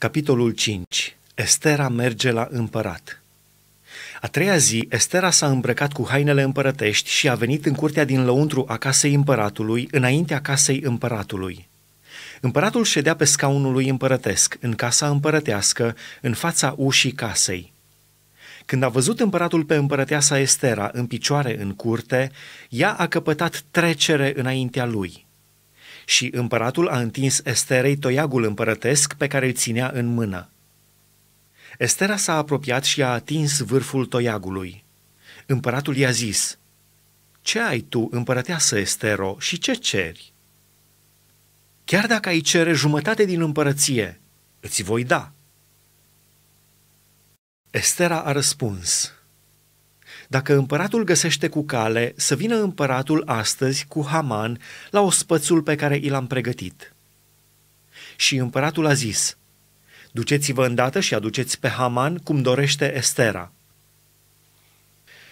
Capitolul 5. Estera merge la împărat. A treia zi, Estera s-a îmbrăcat cu hainele împărătești și a venit în curtea din lăuntru a casei împăratului, înaintea casei împăratului. Împăratul ședea pe scaunul lui împărătesc, în casa împărătească, în fața ușii casei. Când a văzut împăratul pe împărăteasa Estera în picioare în curte, ea a căpătat trecere înaintea lui – și împăratul a întins Esterei toiagul împărătesc pe care îl ținea în mână. Estera s-a apropiat și a atins vârful toiagului. Împăratul i-a zis, Ce ai tu, împărăteasă Estero, și ce ceri?" Chiar dacă ai cere jumătate din împărăție, îți voi da." Estera a răspuns, dacă împăratul găsește cu cale, să vină împăratul astăzi cu Haman la ospățul pe care i l-am pregătit. Și împăratul a zis, duceți-vă îndată și aduceți pe Haman cum dorește Estera.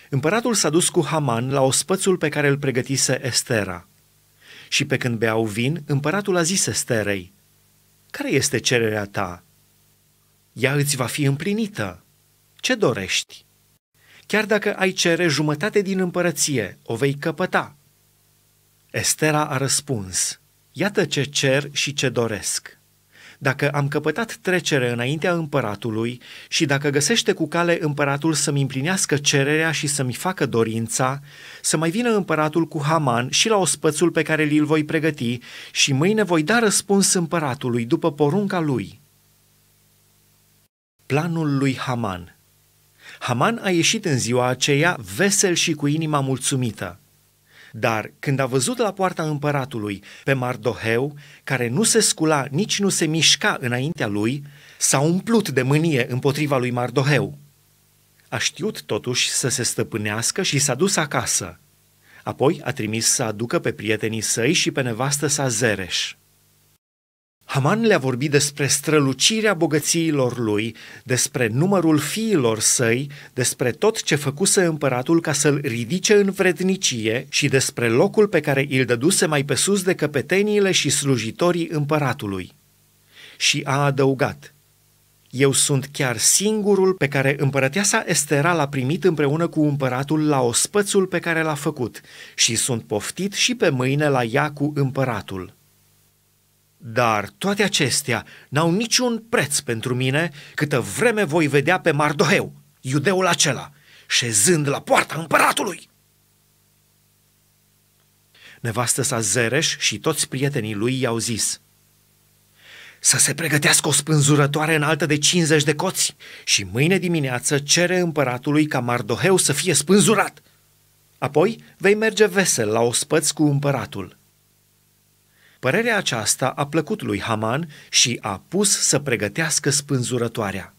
Împăratul s-a dus cu Haman la ospățul pe care îl pregătise Estera. Și pe când beau vin, împăratul a zis Esterei, Care este cererea ta? Ea îți va fi împlinită. Ce dorești? Chiar dacă ai cere jumătate din împărăție, o vei căpăta. Estera a răspuns, iată ce cer și ce doresc. Dacă am căpătat trecere înaintea împăratului și dacă găsește cu cale împăratul să-mi împlinească cererea și să-mi facă dorința, să mai vină împăratul cu Haman și la ospățul pe care li-l voi pregăti și mâine voi da răspuns împăratului după porunca lui. Planul lui Haman – Haman a ieșit în ziua aceea vesel și cu inima mulțumită. Dar când a văzut la poarta împăratului pe Mardoheu, care nu se scula, nici nu se mișca înaintea lui, s-a umplut de mânie împotriva lui Mardoheu. A știut totuși să se stăpânească și s-a dus acasă. Apoi a trimis să aducă pe prietenii săi și pe nevastă sa Zereș. Haman le-a vorbit despre strălucirea bogățiilor lui, despre numărul fiilor săi, despre tot ce făcuse împăratul ca să-l ridice în vrednicie și despre locul pe care îl dăduse mai pe sus de căpeteniile și slujitorii împăratului. Și a adăugat, eu sunt chiar singurul pe care împărăteasa Estera l-a primit împreună cu împăratul la ospățul pe care l-a făcut și sunt poftit și pe mâine la ea cu împăratul.” Dar toate acestea n-au niciun preț pentru mine câtă vreme voi vedea pe Mardoheu, iudeul acela, șezând la poarta împăratului. Nevastă sa Zereș și toți prietenii lui i-au zis să se pregătească o spânzurătoare înaltă de 50 de coți și mâine dimineață cere împăratului ca Mardoheu să fie spânzurat. Apoi vei merge vesel la ospăți cu împăratul. Părerea aceasta a plăcut lui Haman și a pus să pregătească spânzurătoarea.